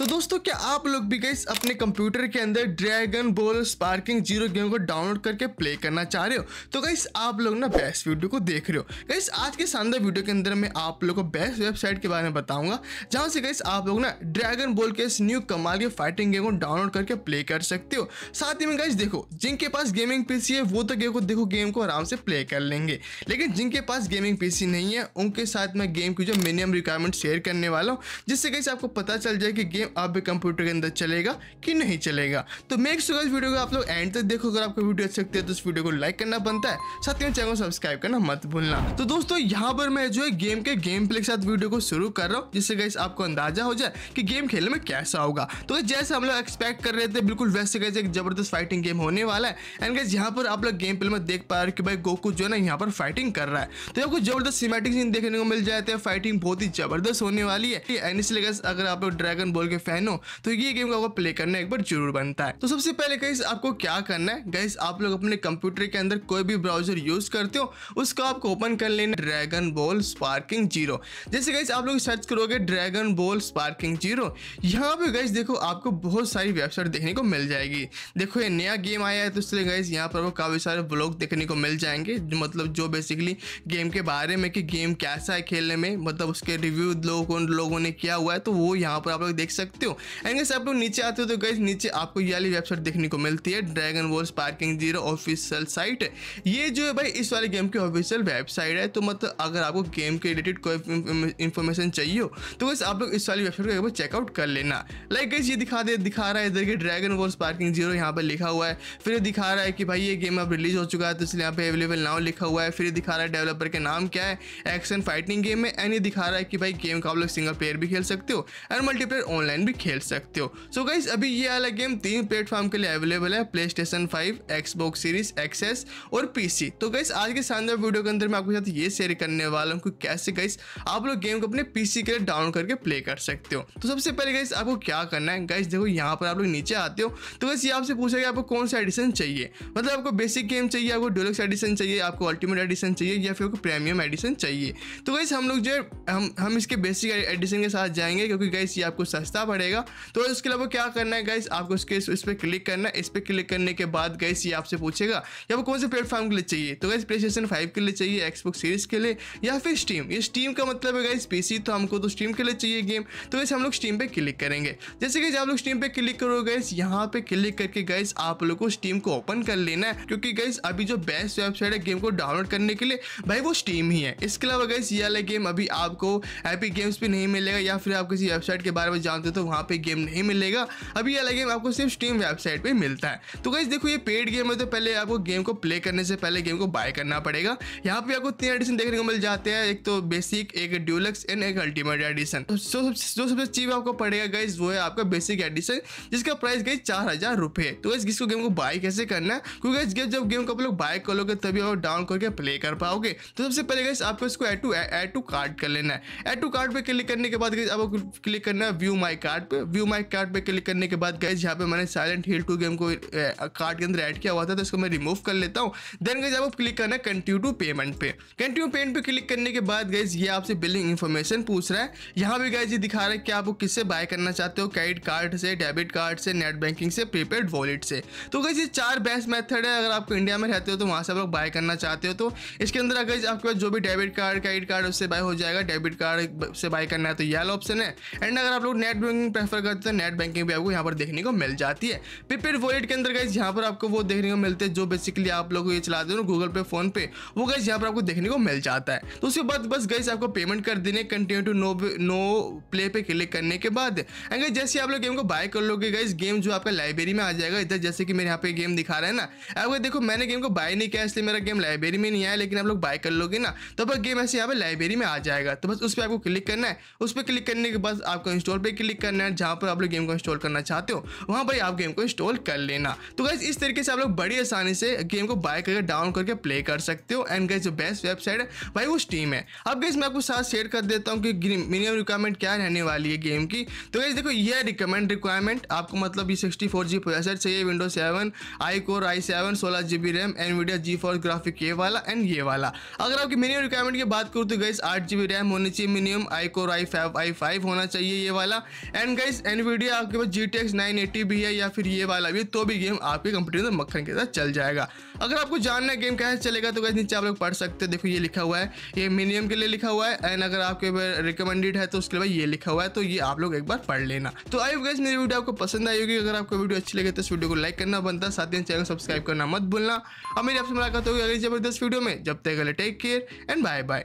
तो दोस्तों क्या आप लोग भी गई अपने कंप्यूटर के अंदर Dragon Ball Sparking Zero game को डाउनलोड करके प्ले करना चाह रहे हो तो गई आप लोग ना बेस्ट वीडियो को देख रहे हो गई आज के शानदार वीडियो के अंदर मैं आप लोग को बेस्ट वेबसाइट के बारे में बताऊंगा जहाँ से गई आप लोग ना ड्रैगन बॉल के इस न्यू कमाल के फाइटिंग गेम को डाउनलोड करके प्ले कर सकते हो साथ ही में गई देखो जिनके पास गेमिंग पीसी है वो तो गेम को देखो गेम को आराम से प्ले कर लेंगे लेकिन जिनके पास गेमिंग पीसी नहीं है उनके साथ में गेम की जो मिनिमम रिक्वायरमेंट शेयर करने वाला हूँ जिससे गई आपको पता चल जाए कि गेम गेम आपके कंप्यूटर के अंदर चलेगा कि नहीं चलेगा तो मेक सुगर वीडियो को आप लोग एंड तक देखो अगर आपको वीडियो अच्छी लगती है तो इस वीडियो को लाइक करना बनता है साथ ही चैनल को सब्सक्राइब करना मत भूलना तो दोस्तों यहाँ पर मैं जो है गेम के गेम प्ले के साथ वीडियो को शुरू कर रहा हूँ जिससे गैस आपको अंदाजा हो जाए कि गेम खेलने में कैसा होगा तो जैसे हम लोग एक्सपेक्ट कर रहे थे बिल्कुल वैसे गाइस एक जबरदस्त फाइटिंग गेम होने वाला है एंड गैस यहाँ पर आप लोग गेम प्ले में देख पा रहे कि भाई गोकू जो है ना यहाँ पर फाइटिंग कर रहा है तो आपको जबरदस्त सीमेटिक सीन देखने को मिल जाते हैं फाइटिंग बहुत ही जबरदस्त होने वाली है एंड इसलिए अगर आप लोग ड्रैगन बॉल के फैन हो तो ये गेम को प्ले करना एक बार जरूर बनता है तो सबसे पहले गाइस आपको क्या करना है गाइस आप लोग अपने कंप्यूटर के अंदर कोई भी ब्राउजर यूज करते हो उसको आपको ओपन कर लेना ड्रैगन बॉल स्पार्किंग जीरो जैसे गाइस आप लोग सर्च करोगे ड्रैगन बॉल स्पार्किंग जीरो यहाँ पे गाइस देखो आपको बहुत सारी वेबसाइट देखने को मिल जाएगी देखो ये नया गेम आया है तो इसलिए गाइस यहाँ पर काफ़ी सारे ब्लॉग देखने को मिल जाएंगे मतलब जो बेसिकली गेम के बारे में कि गेम कैसा है खेलने में मतलब उसके रिव्यू लोगों लोगों ने किया हुआ है तो वो यहाँ पर आप लोग देख सकते हो एंड आप लोग नीचे आते हो तो गैस नीचे आपको ये वाली वेबसाइट देखने को मिलती है ड्रैगन वॉल्स पार्किंग जीरो ऑफिशियल साइट ये जो है भाई इस वाले गेम की ऑफिशियल वेबसाइट है तो मतलब अगर आपको गेम के रिलेटेड कोई इन्फॉर्मेशन चाहिए हो तो गैस आप लोग इस वाली वेबसाइट को चेकआउट कर लेना लाइक गैस ये दिखा दे दिखा रहा है इधर के ड्रैगन वॉल्स पार्किंग जीरो यहाँ पर लिखा हुआ है फिर दिखा रहा है कि भाई ये गेम अब रिलीज हो चुका है तो इसलिए यहाँ पे अवेलेबल नाउ लिखा हुआ है फिर दिखा रहा है डेवलपर के नाम क्या है एक्शन फाइटिंग गेम है एंड ये दिखा रहा है कि भाई गेम का आप लोग सिंगल प्लेयर भी खेल सकते हो एंड मल्टीप्लेयर ऑनलाइन ऑनलाइन भी खेल सकते हो सो so गाइज अभी ये वाला गेम तीन प्लेटफॉर्म के लिए अवेलेबल है PlayStation five Xbox series X S और पीसी तो गाइस आज के शानदार वीडियो के अंदर मैं आपके साथ ये शेयर करने वाला हूँ कि कैसे गाइस आप लोग गेम को अपने पीसी के लिए डाउनलोड करके प्ले कर सकते हो तो सबसे पहले गाइस आपको क्या करना है गाइस देखो यहाँ पर आप लोग नीचे आते हो तो गाइस ये आपसे पूछेगा आपको कौन सा एडिशन चाहिए मतलब आपको बेसिक गेम चाहिए आपको डोलक्स एडिशन चाहिए आपको अल्टीमेट एडिशन चाहिए या फिर प्रीमियम एडिशन चाहिए तो गाइस हम लोग जो हम हम इसके बेसिक एडिशन के साथ जाएंगे क्योंकि गाइस ये आपको सस्ता पैसा बढ़ेगा तो इसके अलावा क्या करना है गाइस आपको इसके इस पर क्लिक करना है इस पर क्लिक करने के बाद गाइस ये आपसे पूछेगा या आपको कौन से प्लेटफॉर्म के लिए चाहिए तो गाइस प्ले स्टेशन फाइव के लिए चाहिए एक्सबुक सीरीज के लिए या फिर स्टीम ये स्टीम का मतलब है गाइस पीसी तो हमको तो स्टीम के लिए चाहिए गेम तो वैसे हम लोग स्टीम पर क्लिक करेंगे जैसे कि आप लोग स्टीम पर क्लिक करोगे गाइस यहाँ पर क्लिक करके गाइस आप लोग को स्टीम को ओपन कर लेना है क्योंकि गाइस अभी जो बेस्ट वेबसाइट है गेम को डाउनलोड करने के लिए भाई वो स्टीम ही है इसके अलावा गाइस ये वाला गेम अभी आपको हैप्पी गेम्स भी नहीं मिलेगा या फिर आप किसी वेबसाइट के बारे में जानते हो तो वहाँ पे गेम नहीं मिलेगा अभी अलग गेम आपको सिर्फ स्टीम वेबसाइट पे मिलता है तो गाइज देखो ये पेड गेम है तो पहले आपको गेम को प्ले करने से पहले गेम को बाय करना पड़ेगा यहाँ पे आपको तीन एडिशन देखने को मिल जाते हैं एक तो बेसिक एक ड्यूलक्स एंड एक अल्टीमेट एडिशन तो जो सबसे चीप आपको पड़ेगा गाइज वो है आपका बेसिक एडिशन जिसका प्राइस गई चार हजार रुपये तो गाइज किसको गेम को बाय कैसे करना है क्योंकि गेम जब गेम को आप लोग बाय कर लोगे तभी आप डाउन करके प्ले कर पाओगे तो सबसे पहले गाइस आपको इसको add to add to card कर लेना है एड टू कार्ड पे क्लिक करने के बाद गाइस आपको क्लिक करना है व्यू माई कार्ड पे व्यू माई कार्ड पे क्लिक करने के बाद गए जहाँ पे मैंने साइलेंट हिल टू गेम को कार्ड के अंदर ऐड किया हुआ था तो इसको मैं रिमूव कर लेता हूँ देन गैस आपको क्लिक करना है कंटिन्यू टू पेमेंट पे कंटिन्यू पेमेंट पे क्लिक करने के बाद गए ये आपसे बिलिंग इन्फॉर्मेशन पूछ रहा है यहाँ भी गए जी दिखा रहा है कि आप किससे बाय करना चाहते हो क्रेडिट कार्ड से डेबिट कार्ड से नेट बैंकिंग से प्रीपेड वॉलेट से तो गए ये चार बेस्ट मेथड है अगर आपको इंडिया में रहते हो तो वहाँ से आप लोग बाय करना चाहते हो तो इसके अंदर अगर आपके पास जो भी डेबिट कार्ड क्रेडिट कार्ड उससे बाय हो जाएगा डेबिट कार्ड से बाय करना है तो ये ऑप्शन है एंड अगर आप लोग नेट बैंकिंग प्रेफर करते हैं नेट बैंकिंग भी आपको यहाँ पर देखने को मिल जाती है प्रीपेड वॉलेट के अंदर गाइज यहाँ पर आपको वो देखने को मिलते हैं जो बेसिकली आप लोग ये चलाते हो गूगल पे फोन पे वो गाइज यहाँ पर आपको देखने को मिल जाता है तो उसके बाद बस गाइज आपको पेमेंट कर देने continue to no no play पे क्लिक करने के बाद एंड जैसे आप लोग गेम को बाय कर लोगे गाइज गेम जो आपका लाइब्रेरी में आ जाएगा इधर जैसे कि मेरे यहाँ पे गेम दिखा रहा है ना अब देखो मैंने गेम को बाय नहीं किया इसलिए मेरा गेम लाइब्रेरी में नहीं आया लेकिन आप लोग बाय कर लोगे ना तो गेम ऐसे यहाँ पे लाइब्रेरी में आ जाएगा तो बस उस पर आपको क्लिक करना है उस पर क्लिक करने के बाद आपको इंस्टॉल पे क्लिक करना है जहाँ पर आप लोग गेम को इंस्टॉल करना चाहते हो वहाँ पर आप गेम को इंस्टॉल कर लेना तो गैस इस तरीके से आप लोग बड़ी आसानी से गेम को बाय करके डाउन करके प्ले कर सकते हो एंड गैस जो बेस्ट वेबसाइट है भाई वो स्टीम है अब गैस मैं आपको साथ शेयर कर देता हूँ कि मिनिमम रिक्वायरमेंट क्या रहने वाली है गेम की तो गैस देखो ये रिकमेंड रिक्वायरमेंट आपको मतलब ये सिक्सटी फोर जी प्रोसेसर चाहिए window seven i core i seven सोलह G B RAM Nvidia G four graphic ये वाला एंड ये वाला अगर आपकी मिनिमम रिक्वायरमेंट की बात करूँ तो गैस आठ जी बी रैम होनी चाहिए minimum i core i five i five होना चाहिए ये वाला एंड गाइज एनवीडिया आपके पास जी टी एक्स नाइन भी है या फिर ये वाला भी तो भी गेम आपके कंप्यूटर में मक्खन के साथ चल जाएगा अगर आपको जानना गेम कैसे चलेगा तो गाइज नीचे आप लोग पढ़ सकते हैं देखो ये लिखा हुआ है ये मिनिमम के लिए लिखा हुआ है एंड अगर आपके रिकमेंडेड है तो उसके लिए ये लिखा हुआ है तो ये आप लोग एक बार पढ़ लेना तो आई गाइज मेरी वीडियो आपको पसंद आई होगी अगर आपको वीडियो अच्छी लगे तो इस वीडियो को लाइक करना बनता साथ ही चैनल सब्सक्राइब करना मत भूलना और मेरी आपसे मुलाकात होगी अगली जबरदस्त वीडियो में जब तक take care and bye bye